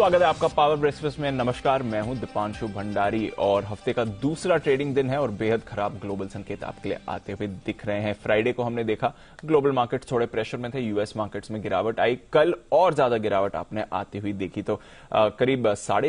स्वागत है आपका पावर ब्रेकफास्ट में नमस्कार मैं हूं दीपांशु भंडारी और हफ्ते का दूसरा ट्रेडिंग दिन है और बेहद खराब ग्लोबल संकेत आपके लिए आते हुए दिख रहे हैं फ्राइडे को हमने देखा ग्लोबल मार्केट थोड़े प्रेशर में थे यूएस मार्केट्स में गिरावट आई कल और ज्यादा गिरावट आपने आती हुई देखी तो आ, करीब साढ़े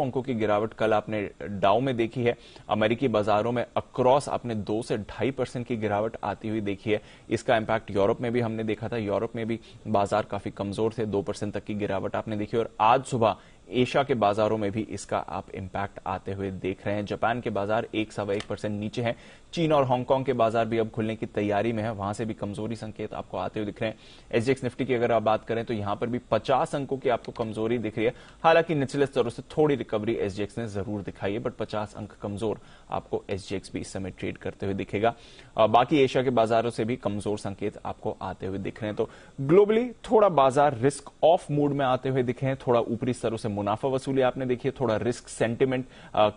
अंकों की गिरावट कल आपने डाउ में देखी है अमेरिकी बाजारों में अक्रॉस आपने दो से ढाई की गिरावट आती हुई देखी है इसका इम्पैक्ट यूरोप में भी हमने देखा था यूरोप में भी बाजार काफी कमजोर थे दो तक की गिरावट आपने देखी और आज सुबह Nova एशिया के बाजारों में भी इसका आप इम्पैक्ट आते हुए देख रहे हैं जापान के बाजार एक सवा एक परसेंट नीचे हैं चीन और हांगकांग के बाजार भी अब खुलने की तैयारी में है वहां से भी कमजोरी संकेत आपको आते हुए दिख रहे हैं एसडीएक्स निफ्टी की अगर आप बात करें तो यहां पर भी पचास अंकों की आपको कमजोरी दिख रही है हालांकि निचले स्तरों से थोड़ी रिकवरी एसडीएक्स ने जरूर दिखाई है बट पचास अंक कमजोर आपको एसडीएक्स भी इस समय ट्रेड करते हुए दिखेगा बाकी एशिया के बाजारों से भी कमजोर संकेत आपको आते हुए दिख रहे हैं तो ग्लोबली थोड़ा बाजार रिस्क ऑफ मूड में आते हुए दिखे हैं थोड़ा ऊपरी स्तरों से मुनाफा वसूली आपने देखी है थोड़ा रिस्क सेंटिमेंट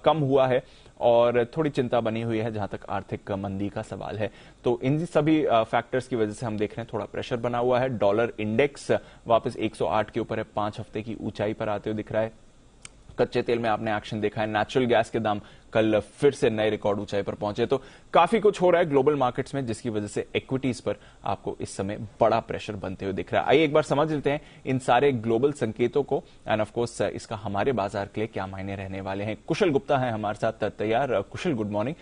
कम हुआ है और थोड़ी चिंता बनी हुई है जहां तक आर्थिक मंदी का सवाल है तो इन सभी फैक्टर्स की वजह से हम देख रहे हैं थोड़ा प्रेशर बना हुआ है डॉलर इंडेक्स वापस 108 के ऊपर है पांच हफ्ते की ऊंचाई पर आते हुए दिख रहा है कच्चे तेल में आपने एक्शन देखा है नेचुरल गैस के दाम कल फिर से नए रिकॉर्ड ऊंचाई पर पहुंचे तो काफी कुछ हो रहा है ग्लोबल मार्केट्स में जिसकी वजह से इक्विटीज पर आपको इस समय बड़ा प्रेशर बनते हुए दिख रहा है आइए एक बार समझ लेते हैं इन सारे ग्लोबल संकेतों को एंड ऑफकोर्स uh, इसका हमारे बाजार के लिए क्या मायने रहने वाले हैं कुशल गुप्ता है हमारे साथ uh, तैयार uh, कुशल गुड मॉर्निंग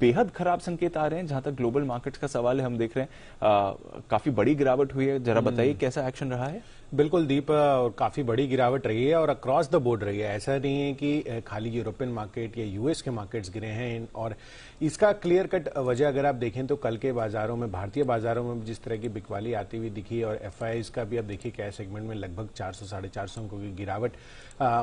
बेहद खराब संकेत आ रहे हैं जहां तक ग्लोबल मार्केट्स का सवाल है हम देख रहे हैं आ, काफी बड़ी गिरावट हुई है जरा हम्म। बताइए कैसा एक्शन रहा है बिल्कुल दीप और काफी बड़ी गिरावट रही है और अक्रॉस द बोर्ड रही है ऐसा नहीं है कि खाली यूरोपियन मार्केट या यूएस के के मार्केट्स गिरे हैं और इसका क्लियर कट वजह अगर आप देखें तो कल के बाजारों में भारतीय बाजारों में जिस तरह की बिकवाली आती हुई दिखी और एफ का भी आप देखिए कैश सेगमेंट में लगभग चार सौ साढ़े चार सौ अंकों की गिरावट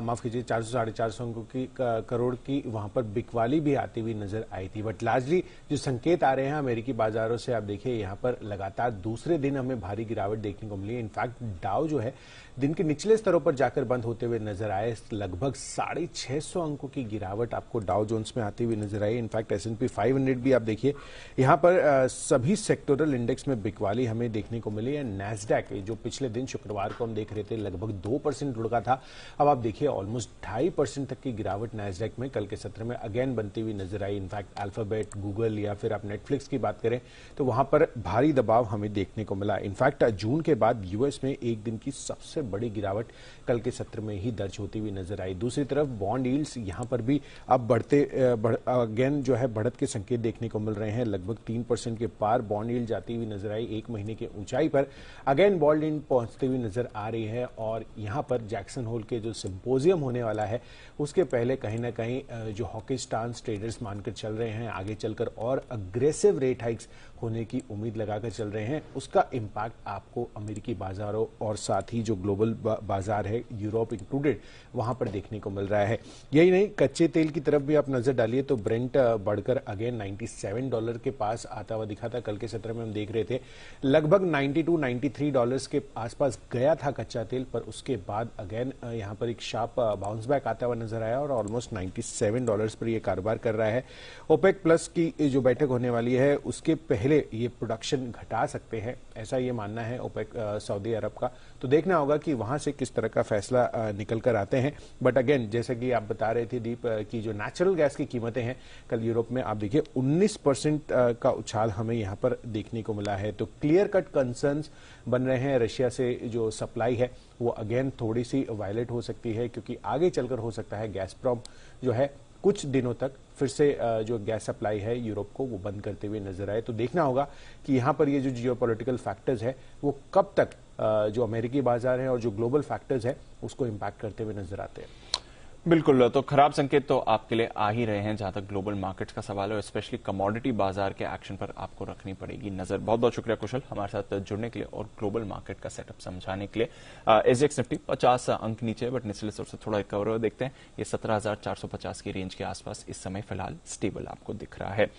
माफ कीजिए चार सौ साढ़े चार सौ अंकों की करोड़ की वहां पर बिकवाली भी आती हुई नजर आई थी बट लार्जली जो संकेत आ रहे हैं अमेरिकी बाजारों से आप देखिए यहाँ पर लगातार दूसरे दिन हमें भारी गिरावट देखने को मिली इनफैक्ट डाव जो है दिन के निचले स्तरों पर जाकर बंद होते हुए नजर आए लगभग साढ़े छह सौ अंकों की गिरावट आपको डाउ जो जोन्स में आती हुई नजर आई इनफैक्ट एस एन पी भी आप देखिए यहाँ पर आ, सभी सेक्टोरल इंडेक्स में बिकवाली हमें देखने को मिली है नेसडेक जो पिछले दिन शुक्रवार को हम देख रहे थे लगभग दो परसेंट रुका था अब आप देखिए ऑलमोस्ट ढाई परसेंट तक की गिरावट नेसडेक में कल के सत्र में अगेन बनती हुई नजर आई इनफैक्ट अल्फाबेट गूगल या फिर आप नेटफ्लिक्स की बात करें तो वहां पर भारी दबाव हमें देखने को मिला इनफैक्ट जून के बाद यूएस में एक दिन की सबसे बड़ी गिरावट कल के सत्र में ही दर्ज होती हुई नजर आई दूसरी तरफ बॉन्ड यील्ड्स यहां पर भी अब बढ़ते अगेन जो है बढ़त के संकेत देखने को मिल रहे हैं लगभग तीन परसेंट के पार बॉन्ड यील्ड जाती हुई नजर आई एक महीने के ऊंचाई पर अगेन बॉन्ड यील्ड पहुंचती हुई नजर आ रही है और यहां पर जैक्सन होल के जो सिंपोजियम होने वाला है उसके पहले कहीं ना कहीं जो हॉकी स्टांस ट्रेडर्स मानकर चल रहे हैं आगे चलकर और अग्रेसिव रेट हाइक्स होने की उम्मीद लगाकर चल रहे हैं उसका इम्पैक्ट आपको अमेरिकी बाजारों और साथ ही जो ग्लोबल बाजार है यूरोप इंक्लूडेड वहां पर देखने को मिल रहा है यही नहीं कच्चे तेल की तरफ भी आप नजर डालिए तो ब्रेंट बढ़कर अगेन 97 डॉलर के पास आता हुआ दिखा था कल के सत्र में हम देख रहे थे लगभग 92 93 डॉलर्स के आसपास गया था कच्चा तेल पर उसके बाद अगेन यहां पर एक शार्प बाउंस बैक आता हुआ नजर आया और ऑलमोस्ट 97 डॉलर्स पर यह कारोबार कर रहा है ओपेक प्लस की जो बैठक होने वाली है उसके पहले ये प्रोडक्शन घटा सकते हैं ऐसा ये मानना है ओपेक सऊदी अरब का तो देखना होगा कि वहां से किस तरह का फैसला निकल कर आते हैं बट अगेन जैसे कि आप बता रहे थे दीप की जो नेचुरल गैस गैस की कीमतें हैं कल यूरोप में आप देखिए 19 परसेंट का उछाल हमें यहां पर देखने को मिला है तो क्लियर कट कंसर्न बन रहे हैं रशिया से जो सप्लाई है वो अगेन थोड़ी सी वायलेट हो सकती है क्योंकि आगे चलकर हो सकता है गैस प्रॉम जो है कुछ दिनों तक फिर से जो गैस सप्लाई है यूरोप को वो बंद करते हुए नजर आए तो देखना होगा कि यहाँ पर ये जो जियोपॉलिटिकल फैक्टर्स है वो कब तक जो अमेरिकी बाजार है और जो ग्लोबल फैक्टर्स है उसको इम्पैक्ट करते हुए नजर आते हैं बिल्कुल तो खराब संकेत तो आपके लिए आ ही रहे हैं जहां तक ग्लोबल मार्केट्स का सवाल है स्पेशली कमोडिटी बाजार के एक्शन पर आपको रखनी पड़ेगी नजर बहुत बहुत शुक्रिया कुशल हमारे साथ जुड़ने के लिए और ग्लोबल मार्केट का सेटअप समझाने के लिए एजेक्स निफ्टी पचास अंक नीचे बट निचले स्तर से थोड़ा रिकवर देखते हैं ये सत्रह की रेंज के आसपास इस समय फिलहाल स्टेबल आपको दिख रहा है